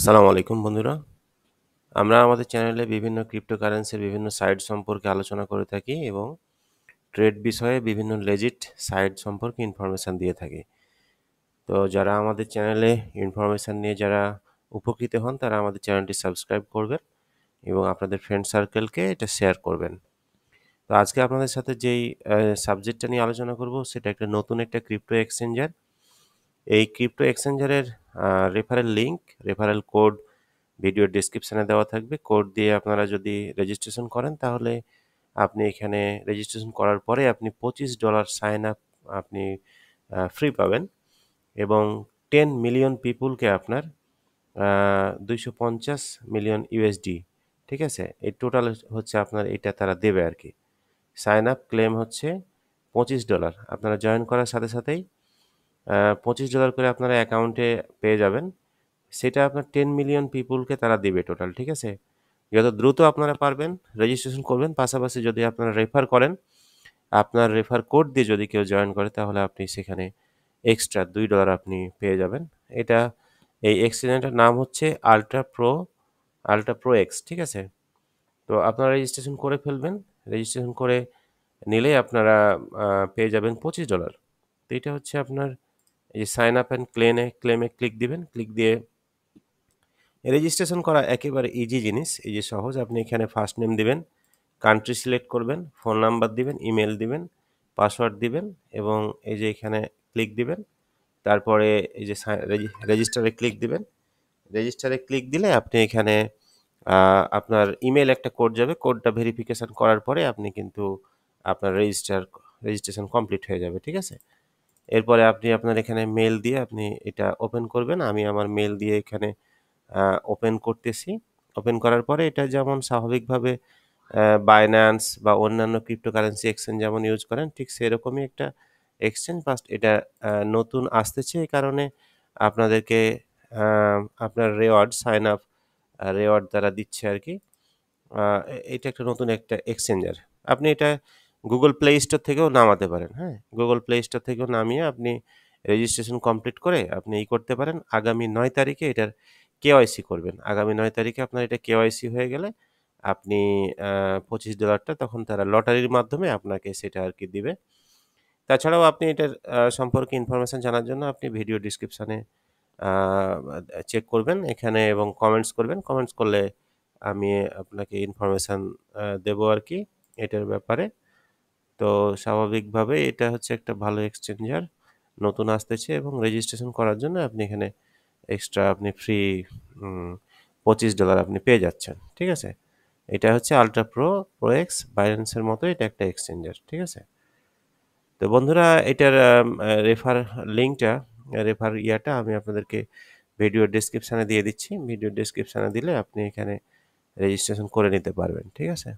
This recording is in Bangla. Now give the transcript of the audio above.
আসসালামু আলাইকুম বন্ধুরা আমরা আমাদের চ্যানেলে বিভিন্ন ক্রিপ্টোকারেন্সির বিভিন্ন সাইট সম্পর্কে আলোচনা করে থাকি এবং ট্রেড বিষয়ে বিভিন্ন লেজিট সাইট সম্পর্কে ইনফরমেশান দিয়ে থাকি তো যারা আমাদের চ্যানেলে ইনফরমেশান নিয়ে যারা উপকৃত হন তারা আমাদের চ্যানেলটি সাবস্ক্রাইব করবেন এবং আপনাদের ফ্রেন্ড সার্কেলকে এটা শেয়ার করবেন তো আজকে আপনাদের সাথে যেই সাবজেক্টটা নিয়ে আলোচনা করব সেটা একটা নতুন একটা ক্রিপ্টো এক্সচেঞ্জার এই ক্রিপ্টো এক্সচেঞ্জারের রেফারেল লিঙ্ক রেফারেল কোড ভিডিওর ডিসক্রিপশানে দেওয়া থাকবে কোড দিয়ে আপনারা যদি রেজিস্ট্রেশন করেন তাহলে আপনি এখানে রেজিস্ট্রেশন করার পরে আপনি পঁচিশ ডলার সাইন আপ আপনি ফ্রি পাবেন এবং টেন মিলিয়ন পিপুলকে আপনার দুইশো পঞ্চাশ মিলিয়ন ইউএসডি ঠিক আছে এই টোটাল হচ্ছে আপনার এটা তারা দেবে আর কি সাইন আপ ক্লেম হচ্ছে পঁচিশ ডলার আপনারা জয়েন করার সাথে সাথেই পঁচিশ ডলার করে আপনারা অ্যাকাউন্টে পেয়ে যাবেন সেটা আপনার টেন মিলিয়ন পিপুলকে তারা দিবে টোটাল ঠিক আছে যত দ্রুত আপনারা পারবেন রেজিস্ট্রেশন করবেন পাশাপাশি যদি আপনারা রেফার করেন আপনার রেফার কোড দিয়ে যদি কেউ জয়েন করে তাহলে আপনি সেখানে এক্সট্রা দুই ডলার আপনি পেয়ে যাবেন এটা এই এক্সিডেন্টের নাম হচ্ছে ultra pro ultra pro X ঠিক আছে তো আপনারা রেজিস্ট্রেশন করে ফেলবেন রেজিস্ট্রেশন করে নিলেই আপনারা পেয়ে যাবেন পঁচিশ ডলার তো এটা হচ্ছে আপনার এই সাইন আপ অ্যান্ড ক্লেমে ক্লেমে ক্লিক দিবেন ক্লিক দিয়ে রেজিস্ট্রেশন করা একেবারে ইজি জিনিস এই যে সহজ আপনি এখানে ফার্স্ট নেম দিবেন কান্ট্রি সিলেক্ট করবেন ফোন নাম্বার দিবেন ইমেল দিবেন পাসওয়ার্ড দিবেন এবং এই যে এখানে ক্লিক দিবেন তারপরে এই যে রেজিস্টারে ক্লিক দিবেন রেজিস্টারে ক্লিক দিলে আপনি এখানে আপনার ইমেল একটা কোড যাবে কোডটা ভেরিফিকেশান করার পরে আপনি কিন্তু আপনার রেজিস্টার রেজিস্ট্রেশন কমপ্লিট হয়ে যাবে ঠিক আছে এরপরে আপনি আপনার এখানে মেল দিয়ে আপনি এটা ওপেন করবেন আমি আমার মেল দিয়ে এখানে ওপেন করতেছি ওপেন করার পরে এটা যেমন স্বাভাবিকভাবে বাইন্যান্স বা অন্যান্য ক্রিপ্টোকারেন্সি এক্সচেঞ্জ যেমন ইউজ করেন ঠিক সেরকমই একটা এক্সচেঞ্জ ফার্স্ট এটা নতুন আসতেছে এই কারণে আপনাদেরকে আপনার রেওয়ার্ড সাইন আপ রেওয়ার্ড দ্বারা দিচ্ছে আর কি এটা একটা নতুন একটা এক্সচেঞ্জার আপনি এটা গুগল প্লে স্টোর থেকেও নামাতে পারেন হ্যাঁ গুগল প্লে স্টোর থেকেও নামিয়ে আপনি রেজিস্ট্রেশন কমপ্লিট করে আপনি এই করতে পারেন আগামী নয় তারিখে এটার কেওয়াইসি করবেন আগামী নয় তারিখে আপনার এটা কেওয়াইসি হয়ে গেলে আপনি পঁচিশ ডলারটা তখন তারা লটারির মাধ্যমে আপনাকে সেটা আর কি দিবে তাছাড়াও আপনি এটার সম্পর্কে ইনফরমেশান জানার জন্য আপনি ভিডিও ডিসক্রিপশানে চেক করবেন এখানে এবং কমেন্টস করবেন কমেন্টস করলে আমি আপনাকে ইনফরমেশান দেবো আর কি এটার ব্যাপারে তো স্বাভাবিকভাবে এটা হচ্ছে একটা ভালো এক্সচেঞ্জার নতুন আসতেছে এবং রেজিস্ট্রেশন করার জন্য আপনি এখানে এক্সট্রা আপনি ফ্রি পঁচিশ ডলার আপনি পেয়ে যাচ্ছেন ঠিক আছে এটা হচ্ছে আলট্রা প্রো প্রো এক্স বাইরেন্সের মতো এটা একটা এক্সচেঞ্জার ঠিক আছে তো বন্ধুরা এটার রেফার লিঙ্কটা রেফার ইয়াটা আমি আপনাদেরকে ভিডিও ডিসক্রিপশানে দিয়ে দিচ্ছি ভিডিও ডিসক্রিপশানে দিলে আপনি এখানে রেজিস্ট্রেশন করে নিতে পারবেন ঠিক আছে